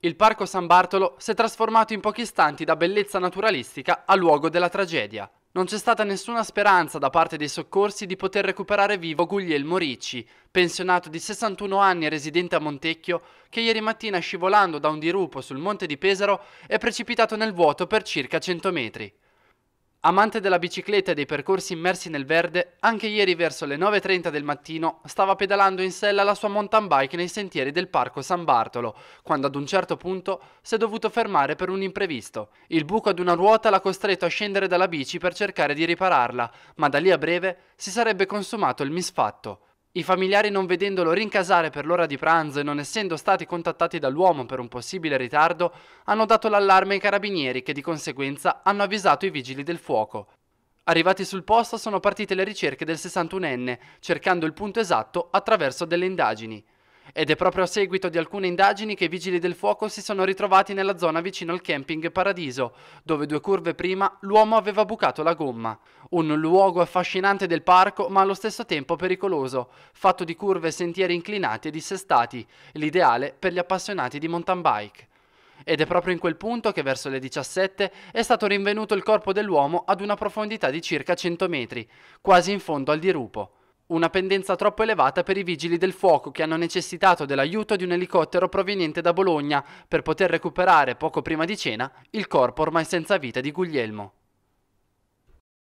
Il Parco San Bartolo si è trasformato in pochi istanti da bellezza naturalistica a luogo della tragedia. Non c'è stata nessuna speranza da parte dei soccorsi di poter recuperare vivo Guglielmo Ricci, pensionato di 61 anni e residente a Montecchio, che ieri mattina scivolando da un dirupo sul monte di Pesaro è precipitato nel vuoto per circa 100 metri. Amante della bicicletta e dei percorsi immersi nel verde, anche ieri verso le 9.30 del mattino stava pedalando in sella la sua mountain bike nei sentieri del parco San Bartolo, quando ad un certo punto si è dovuto fermare per un imprevisto. Il buco ad una ruota l'ha costretto a scendere dalla bici per cercare di ripararla, ma da lì a breve si sarebbe consumato il misfatto. I familiari non vedendolo rincasare per l'ora di pranzo e non essendo stati contattati dall'uomo per un possibile ritardo, hanno dato l'allarme ai carabinieri che di conseguenza hanno avvisato i vigili del fuoco. Arrivati sul posto sono partite le ricerche del 61enne, cercando il punto esatto attraverso delle indagini ed è proprio a seguito di alcune indagini che i vigili del fuoco si sono ritrovati nella zona vicino al camping Paradiso, dove due curve prima l'uomo aveva bucato la gomma. Un luogo affascinante del parco ma allo stesso tempo pericoloso, fatto di curve e sentieri inclinati e dissestati, l'ideale per gli appassionati di mountain bike. Ed è proprio in quel punto che verso le 17 è stato rinvenuto il corpo dell'uomo ad una profondità di circa 100 metri, quasi in fondo al dirupo. Una pendenza troppo elevata per i vigili del fuoco che hanno necessitato dell'aiuto di un elicottero proveniente da Bologna per poter recuperare poco prima di cena il corpo ormai senza vita di Guglielmo.